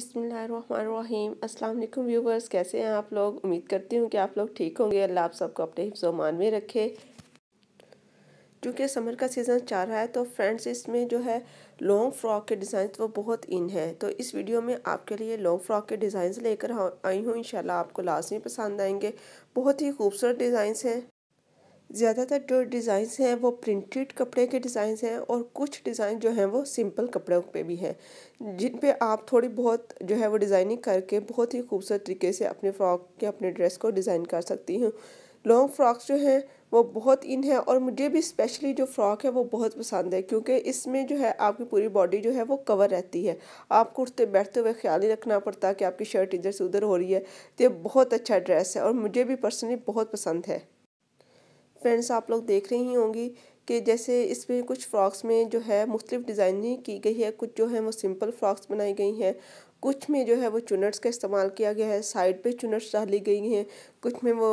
बिसमीम अल्लाम व्यूवर्स कैसे हैं आप लोग उम्मीद करती हूँ कि आप लोग ठीक होंगे अल्लाह आप सबको अपने हिफ्जोमान में रखे क्योंकि समर का सीज़न चल रहा है तो फ्रेंड्स इसमें जो है लॉन्ग फ्रॉक के डिज़ाइन वो बहुत इन है तो इस वीडियो में आपके लिए लॉन्ग फ्रॉक के डिज़ाइन लेकर हाँ, आई हूँ इंशाल्लाह आपको लाजमी पसंद आएंगे बहुत ही खूबसूरत डिज़ाइंस हैं ज़्यादातर जो डिज़ाइंस हैं वो प्रिंटेड कपड़े के डिज़ाइंस हैं और कुछ डिज़ाइन जो हैं वो सिंपल कपड़ों पे भी हैं जिन पे आप थोड़ी बहुत जो है वो डिज़ाइनिंग करके बहुत ही खूबसूरत तरीके से अपने फ्रॉक या अपने ड्रेस को डिज़ाइन कर सकती हूँ लॉन्ग फ्रॉक्स जो हैं वो बहुत इन है और मुझे भी स्पेशली जो फ्रॉक है वो बहुत पसंद है क्योंकि इसमें जो है आपकी पूरी बॉडी जो है वो कवर रहती है आपको उठते बैठते हुए ख्याल ही रखना पड़ता है कि आपकी शर्ट इधर से उधर हो रही है तो ये बहुत अच्छा ड्रेस है और मुझे भी पर्सनली बहुत पसंद है फ्रेंड्स आप लोग देख रही होंगी कि जैसे इसमें कुछ फ्रॉक्स में जो है मुख्तलिफ डिज़ाइनिंग की गई है कुछ जो है वो सिंपल फ्रॉक्स बनाई गई हैं कुछ में जो है वो चुनट्स का इस्तेमाल किया गया है साइड पे चुनट्स डाली गई हैं कुछ में वो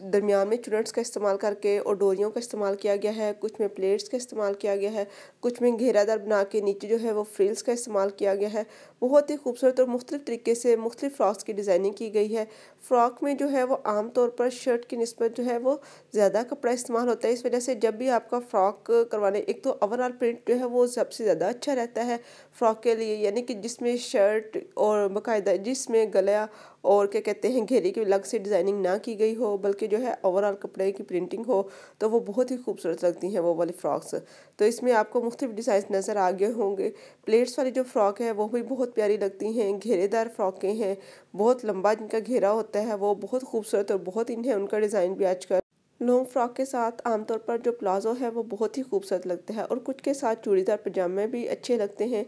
दरमियान में चुनट्स का इस्तेमाल करके और डोरियों का इस्तेमाल किया गया है कुछ में प्लेट्स का इस्तेमाल किया गया है कुछ में घेरादार बना के नीचे जो है वो फ्रिल्स का इस्तेमाल किया गया है बहुत ही खूबसूरत और मुख्तलिफ तरीके से मुख्तलिफ फ्रॉक्स की डिज़ाइनिंग की गई है फ्रॉक में जो है वो आम तौर पर शर्ट की नस्बत जो है वो ज़्यादा कपड़ा इस्तेमाल होता है इस वजह से जब भी आपका फ़्रॉक करवाने एक तो ओवरऑल प्रिंट जो है वो सबसे ज़्यादा अच्छा रहता है फ्रॉक के लिए यानी कि जिसमें शर्ट और बाकायदा जिसमें गला और क्या कहते हैं घेरे की अलग से डिज़ाइनिंग ना की गई हो बल्कि जो है ओवरऑल कपड़े की प्रिंटिंग हो तो वो बहुत ही खूबसूरत लगती हैं वो वाली फ्रॉक्स तो इसमें आपको मुख्तु डिज़ाइन नज़र आ गए होंगे प्लेट्स वाली जो फ्रॉक है वो भी बहुत प्यारी लगती हैं घेरेदार फ्रॉकें हैं बहुत लंबा जिनका घेरा होता है वो बहुत खूबसूरत और बहुत इन है उनका डिज़ाइन भी आजकल लॉन्ग फ्रॉक के साथ आमतौर पर जो प्लाजो है वो बहुत ही खूबसूरत लगता है और कुछ के साथ चूड़ीदार पजामे भी अच्छे लगते हैं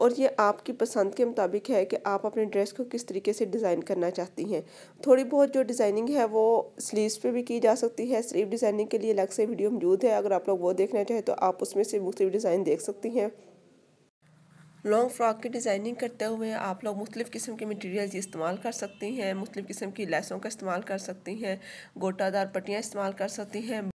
और ये आपकी पसंद के मुताबिक है कि आप अपने ड्रेस को किस तरीके से डिज़ाइन करना चाहती हैं थोड़ी बहुत जो डिज़ाइनिंग है वो स्लीव्स पे भी की जा सकती है स्लीव डिज़ाइनिंग के लिए अलग से वीडियो मौजूद है अगर आप लोग वो देखना चाहें तो आप उसमें से मुख्तु डिज़ाइन देख सकती हैं लॉन्ग फ्रॉक की डिज़ाइनिंग करते हुए आप लोग मुख्तु किस्म के मटेरियल इस्तेमाल कर सकती हैं मुख्तु किस्म की लैसों का इस्तेमाल कर सकती हैं गोटादार पट्टियाँ इस्तेमाल कर सकती हैं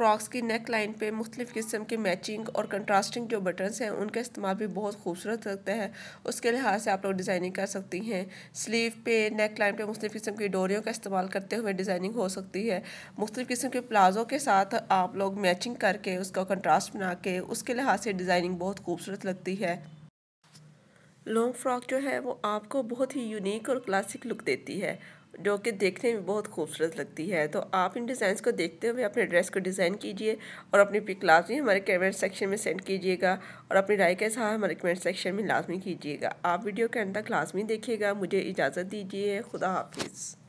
फ्रॉक्स की नेक लाइन पे मुख्तलिफ़ किस्म के मैचिंग और कंट्रास्टिंग जो बटन्स हैं उनका इस्तेमाल भी बहुत खूबसूरत लगता है उसके लिहाज से आप लोग डिज़ाइनिंग कर सकती हैं स्लीव पे नेक लाइन पे मुख्तलिफ़ किस्म की डोरियों का इस्तेमाल करते हुए डिज़ाइनिंग हो सकती है मुख्तलिफ़ किस्म के प्लाजो के साथ आप लोग मैचिंग करके उसका कंट्रास्ट बना के उसके लिहाज से डिज़ाइनिंग बहुत खूबसूरत लगती है लॉन्ग फ्रॉक जो है वो आपको बहुत ही यूनिक और क्लासिक लुक देती है जो कि देखने में बहुत खूबसूरत लगती है तो आप इन डिज़ाइंस को देखते हुए अपने ड्रेस को डिज़ाइन कीजिए और अपनी पिक लाजमी हमारे कमेंट सेक्शन में सेंड कीजिएगा और अपनी राय का इजहार हमारे कमेंट सेक्शन में लाजमी कीजिएगा आप वीडियो के अंदर लाजमी देखिएगा मुझे इजाज़त दीजिए खुदा हाफिज़